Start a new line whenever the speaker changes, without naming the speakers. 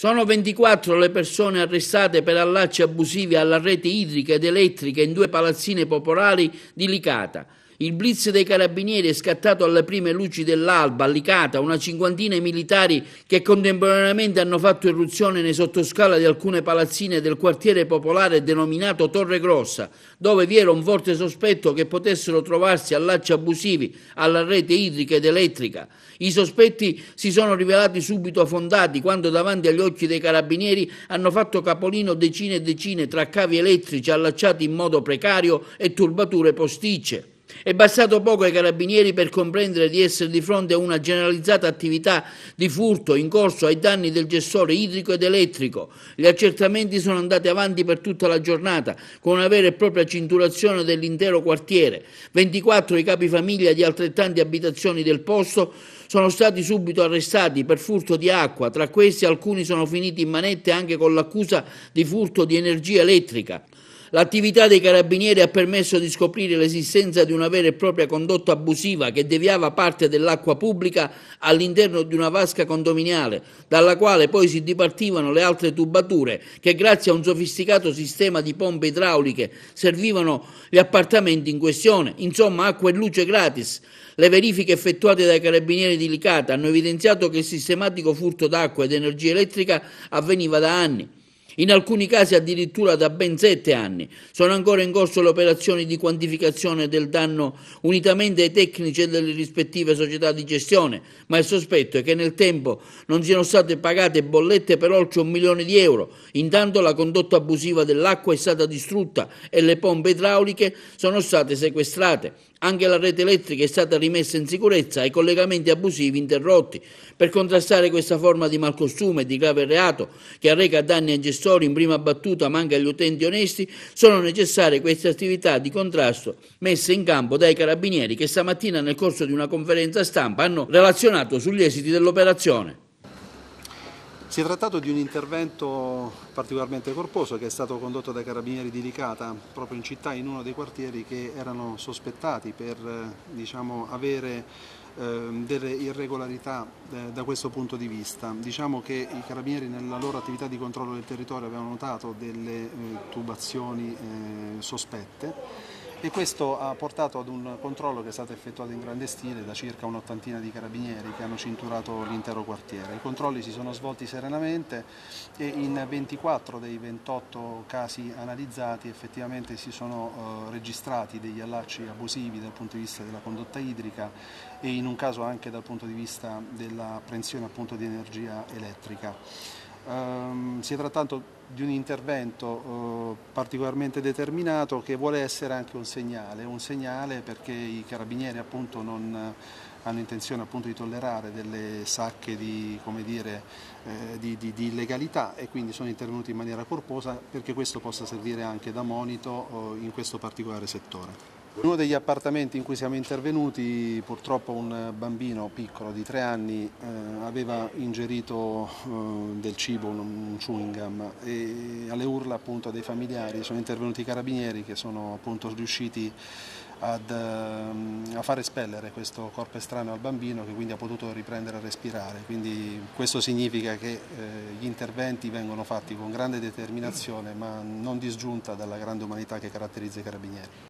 Sono 24 le persone arrestate per allacci abusivi alla rete idrica ed elettrica in due palazzine popolari di Licata. Il blitz dei carabinieri è scattato alle prime luci dell'alba, allicata, una cinquantina di militari che contemporaneamente hanno fatto irruzione nei sottoscala di alcune palazzine del quartiere popolare denominato Torre Grossa, dove vi era un forte sospetto che potessero trovarsi allacci abusivi alla rete idrica ed elettrica. I sospetti si sono rivelati subito fondati quando davanti agli occhi dei carabinieri hanno fatto capolino decine e decine tra cavi elettrici allacciati in modo precario e turbature posticce. È bastato poco ai carabinieri per comprendere di essere di fronte a una generalizzata attività di furto in corso ai danni del gestore idrico ed elettrico. Gli accertamenti sono andati avanti per tutta la giornata, con una vera e propria cinturazione dell'intero quartiere. 24 i capi famiglia di altrettante abitazioni del posto sono stati subito arrestati per furto di acqua, tra questi alcuni sono finiti in manette anche con l'accusa di furto di energia elettrica l'attività dei carabinieri ha permesso di scoprire l'esistenza di una vera e propria condotta abusiva che deviava parte dell'acqua pubblica all'interno di una vasca condominiale, dalla quale poi si dipartivano le altre tubature che grazie a un sofisticato sistema di pompe idrauliche servivano gli appartamenti in questione, insomma acqua e luce gratis. Le verifiche effettuate dai carabinieri di Licata hanno evidenziato che il sistematico furto d'acqua ed energia elettrica avveniva da anni in alcuni casi addirittura da ben sette anni. Sono ancora in corso le operazioni di quantificazione del danno unitamente ai tecnici e delle rispettive società di gestione, ma il sospetto è che nel tempo non siano state pagate bollette per oltre un milione di euro. Intanto la condotta abusiva dell'acqua è stata distrutta e le pompe idrauliche sono state sequestrate. Anche la rete elettrica è stata rimessa in sicurezza e i collegamenti abusivi interrotti per contrastare questa forma di malcostume e di grave reato che arreca danni ai gestori in prima battuta ma anche agli utenti onesti, sono necessarie queste attività di contrasto messe in campo dai carabinieri che stamattina nel corso di una conferenza stampa hanno relazionato sugli esiti dell'operazione. Si è
trattato di un intervento particolarmente corposo che è stato condotto dai carabinieri di Licata proprio in città in uno dei quartieri che erano sospettati per eh, diciamo, avere ehm, delle irregolarità eh, da questo punto di vista. Diciamo che i carabinieri nella loro attività di controllo del territorio avevano notato delle eh, tubazioni sospette e questo ha portato ad un controllo che è stato effettuato in grande stile da circa un'ottantina di carabinieri che hanno cinturato l'intero quartiere. I controlli si sono svolti serenamente e in 24 dei 28 casi analizzati effettivamente si sono eh, registrati degli allacci abusivi dal punto di vista della condotta idrica e in un caso anche dal punto di vista della prensione appunto di energia elettrica. Um, si è trattato di un intervento uh, particolarmente determinato che vuole essere anche un segnale, un segnale perché i carabinieri appunto non eh, hanno intenzione appunto di tollerare delle sacche di, dire, eh, di, di, di, illegalità e quindi sono intervenuti in maniera corposa perché questo possa servire anche da monito uh, in questo particolare settore. Uno degli appartamenti in cui siamo intervenuti purtroppo un bambino piccolo di tre anni eh, aveva ingerito eh, del cibo, un chewing gum e alle urla appunto dei familiari sono intervenuti i carabinieri che sono appunto riusciti ad, ehm, a far espellere questo corpo estraneo al bambino che quindi ha potuto riprendere a respirare. Quindi questo significa che eh, gli interventi vengono fatti con grande determinazione ma non disgiunta dalla grande umanità che caratterizza i carabinieri.